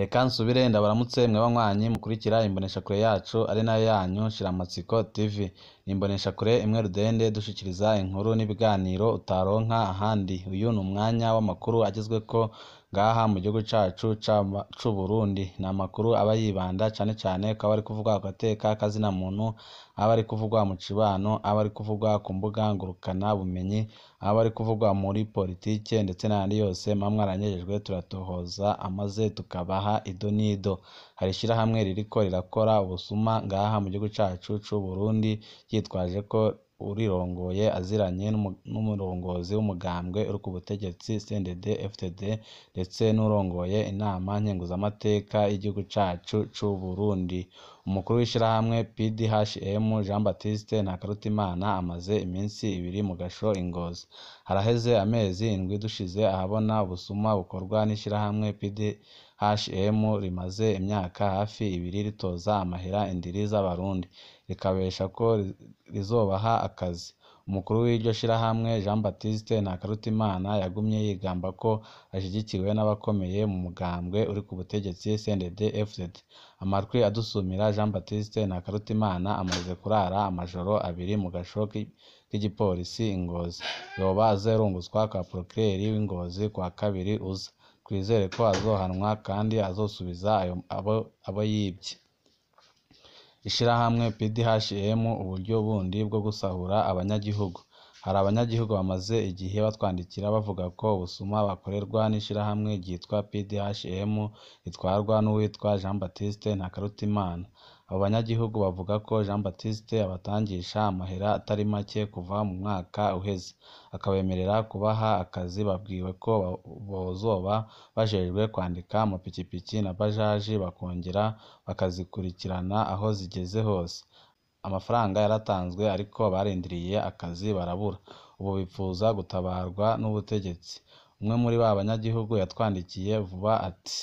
Reka nsubire ndabaramutse mwe banywanyi mukurikira imboneshakure yacu ari nayo yanyu Shiramatsiko TV Imboneshakure imwe Rudende idushyikiriza inkuru n'ibiganiro utaronka ahandi. Uyu ni umwanya w'amakuru ko ngaha mu gihugu cyacu c'u Burundi. Ni amakuru aba yibanda cyane cyane ko aba ari kuvugwa ku gateka k'azinamuntu, aba ari kuvugwa mu cibano, aba ari kuvugwa ku mbuga bumenyi aba ari kuvugwa muri politiki ndetse n'ayandi yose muba mwaranyejejwe turatohoza amaze tukabaha ido n'ido. Hari ishirahamwe ririko rirakora ubusuma ngaha mu gihugu cyacu c'u Burundi. yitwaje ko urirongoye aziranye n'umurongozi w'umugambwe uri ku butegetsi CNDD-FDD ndetse n'urongoye inama nkenguzamateka y'igihugu cacu cy’u Burundi umukuru w'ishirahamwe PDHM Jean Baptiste Ntakarutimana amaze iminsi ibiri mu gasho i haraheze amezi indwi dushize ahabona ubusuma bukorwa n’ishyirahamwe PDHM hm rimaze imyaka hafi ibiri ritoza amahera indiri z'Abarundi rikabesha ko rizobaha akazi umukuru w'iryo shyirahamwe Jean Baptiste Ntakarutimana yagumye yigamba ko ashyigikiwe n'abakomeye mu mugambwe uri ku butegetsi CNDD-FDD amatwi adusumira Jean Baptiste Ntakarutimana amaze kurara amajoro abiri mu gasho k'igipolisi ingozi Ngozi yoba azerungutswa kwa Procureur w'Ingozi kwa kabiri uza twizere ko azohanwa kandi azosubiza abo yibye ishyirahamwe pdhm uburyo bundi bwo gusahura abanyagihugu hari abanyagihugu bamaze igihe batwandikira bavuga ko ubusuma bakorerwa n'ishyirahamwe ryitwa pdhm ritwarwa n'uwitwa jean baptiste ntakarutimana Abo banyagihugu bavuga ko Jean Baptiste abatangisha amahera atari make kuva mu mwaka uheze akabemerera kubaha akazi babwiwe ko bozoba bajejwe kwandika amapikipiki na bajaji bakongera bakazikurikirana aho zigeze hose amafaranga yaratanzwe ariko barindiriye akazi barabura ubu bipfuza gutabarwa n'ubutegetsi umwe muri ba banyagihugu yatwandikiye vuba ati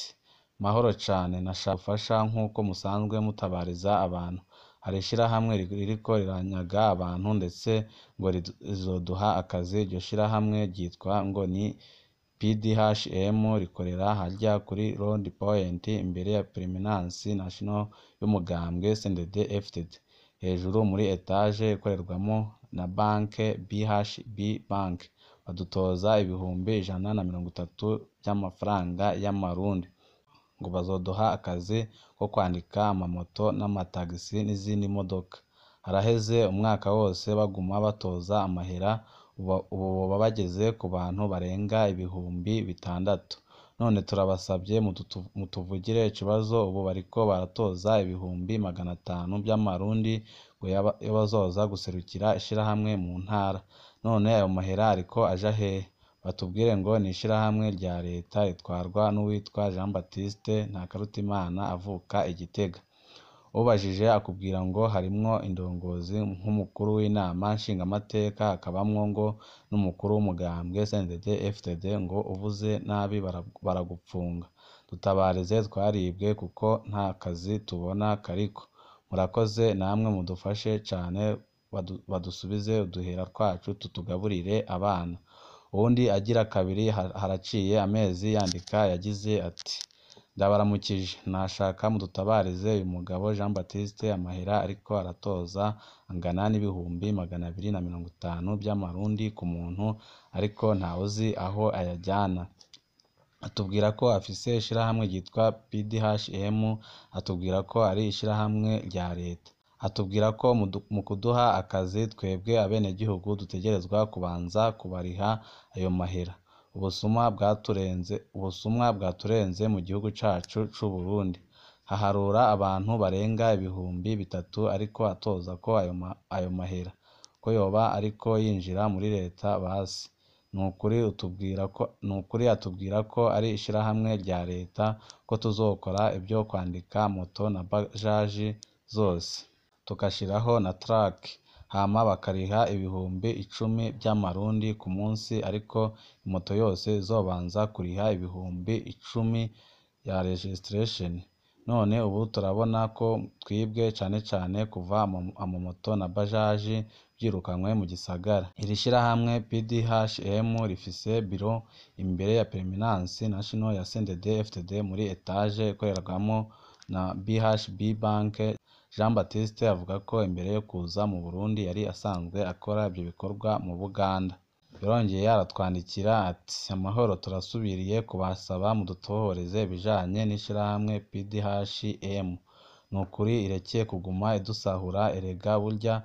Mahoro cyane, nashakaga ubufasha nk'uko musanzwe mutabariza abantu. Hari ishyirahamwe ririko riranyaga abantu ndetse ngo rizoduha akazi, iryo shyirahamwe ryitwa ngo ni PDHM, rikorera harya kuri Rond Point imbere ya Permanence National y'umugambwe CNDD Fdd, hejuru muri etage ikorerwamo na banke BHB Bank, badutoza ibihumbi ijana na mirongo itatu by'amafaranga y'amarundi. ngo bazoduha akazi ko kwandika amamoto n'amatagisi n'izindi modoka haraheze umwaka wose baguma batoza amahera ubu boba bageze ku bantu barenga ibihumbi bitandatu none turabasabye mutuvugire ikibazo ubu bariko baratoza ibihumbi magana atanu by'amarundi ngo bazoza guserukira ishyirahamwe mu ntara none ayo mahera ariko aja hehe batubwire ngo ni ishyirahamwe rya leta ritwarwa n'uwitwa Jean Baptiste Ntakarutimana avuka igitega. ubajije akubwira ngo harimwo indongozi nk'umukuru w'inama nshingamateka hakabamwo ngo n'umukuru w'umugambwe CNDD FTD ngo uvuze nabi baragupfunga dutabarize twaribwe kuko nta kazi tubona kariko murakoze namwe mudufashe cyane badusubize uduhera twacu tutugaburire abana ubundi agira kabiri haraciye amezi yandika yagize ati “Ndabaramukije nashaka mudutabarize uyu mugabo Jean Baptiste amahera ariko aratoza angana n'ibihumbi magana abiri na mirongo itanu by'amarundi ku muntu ariko ntawe uzi aho ayajyana” atubwira ko afise Ishyirahamwe ryitwa PDHM atubwira ko ari ishyirahamwe rya leta atubwira ko mu kuduha akazi twebwe abenegihugu dutegerezwa kubanza kubariha ayo mahera ubusuma bwaturenze bwaturenze mu gihugu cyacu cy'u Burundi haharura abantu barenga ibihumbi bitatu ariko atoza ko ayo mahera ko yoba ariko yinjira muri leta basi ni ukuri atubwira ko ari ishyirahamwe rya leta ko tuzokora ibyo kwandika moto na bajaji zose tugashyiraho na track hama bakariha ibihumbi icumi by'amarundi ku munsi ariko moto yose izobanza kuriha ibihumbi icumi ya registration none ubu turabona ko twibwe cyane cyane kuva amamoto na bajaji byirukanywe mu gisagara iri shyirahamwe pdhm rifise biro imbere ya permanence national ya sendede ftd muri etage ikorerwamo na bhb bank Jean Baptiste avuga ko mbere yo kuza mu Burundi yari asanzwe akora ibyo bikorwa mu Buganda yarongeye aratwandikira ati “Amahoro turasubiriye kubasaba mudutohoreze ibijanye n'ishirahamwe PDHM ni ukuri irekeye kuguma idusahura erega burya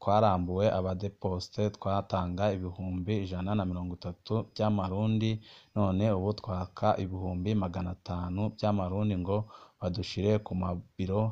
twarambuwe abadeposite twatanga ibihumbi ijana na mirongo itatu by'amarundi none ubu twaka ibihumbi magana atanu by'amarundi ngo badushire ku mabiro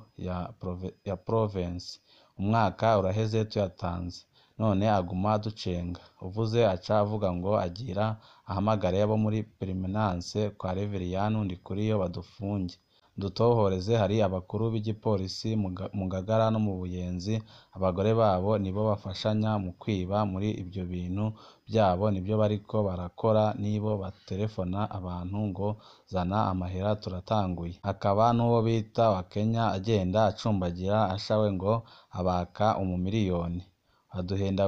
ya Provensi umwaka uraheze tuyatanze none aguma aducenga uvuze aca avuga ngo agira ahamagare abo muri Peremenanse kwa Reveriyani Ndikuriyo badufunge dutohoreze hari abakuru b'igipolisi mu Ngagara no mu Buyenzi abagore babo nibo bafashanya mu kwiba muri ibyo bintu byabo nibyo bariko barakora nibo baterefona abantu ngo zana amahera turatanguye akaba n'uwo bita wa Kenya agenda acumbagira ashawe ngo abaka umumiliyoni baduhenda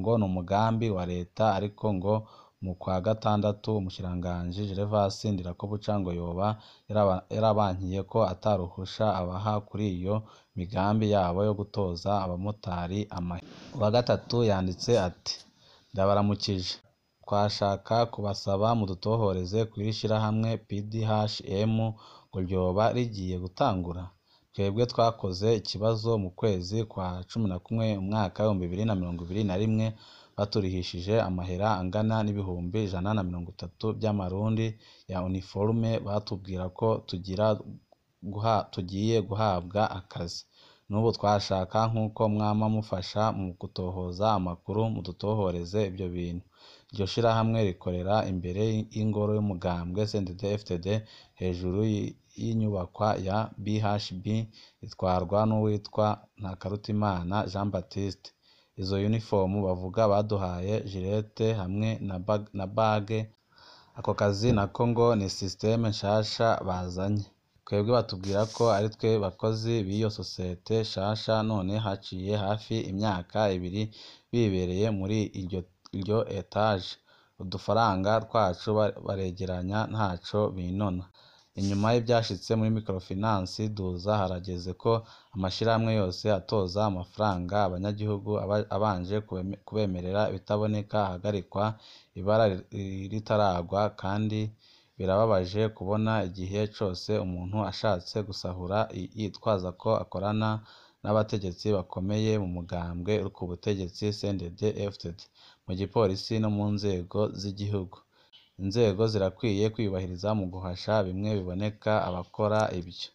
ngo ni umugambi wa leta ariko ngo mu kwa gatandatu umushikiranganji Gervase Ndirakobuca ngo yoba yarabankiye ko ata abaha kuri iyo migambi yabo yo gutoza abamotari amahirwe wa gatatu yanditse ati “Ndabaramukije twashaka kubasaba mudutohoreze ku ishyirahamwe shyirahamwe PDHM ngo ryoba rigiye gutangura twebwe twakoze ikibazo mu kwezi kwa cumi na kumwe umwaka w'ibihumbi bibiri na mirongo ibiri na rimwe baturihishije amahera angana n'ibihumbi ijana na mirongo itatu by'amarundi ya uniforme batubwira ko tugiye guhabwa akazi n'ubu twashaka nk'uko mwaba mufasha mu gutohoza amakuru mudutohoreze ibyo bintu iryo shyirahamwe rikorera imbere y'ingoro y'umugambwe sendege fpd hejuru y'inyubakwa ya bhb itwarwa n'uwitwa ntakarutimana jean baptiste izo uniform bavuga baduhaye jilete hamwe na bage ako kazi nako ngo ni systeme nshasha bazanye twebwe batubwira ko ari twe bakozi b'iyo sosiyete nshasha none haciye hafi imyaka ibiri bibereye muri iryo etage udufaranga twacu baregeranya ntaco binona Inyuma y'ibyashitse muri microfinance duza harageze ko amashyirahamwe yose atoza amafaranga abanyagihugu abanje kubemerera ibitaboneka ahagarikwa ibara ritaragwa kandi birababaje kubona igihe cyose umuntu ashatse gusahura yitwaza ko akorana n'abategetsi bakomeye mu mugambwe ku butegetsi CNDD-FDD, mu gipolisi no mu nzego z'igihugu. Inzego zirakwiye kwiyubahiriza mu guhasha bimwe biboneka abakora ibyo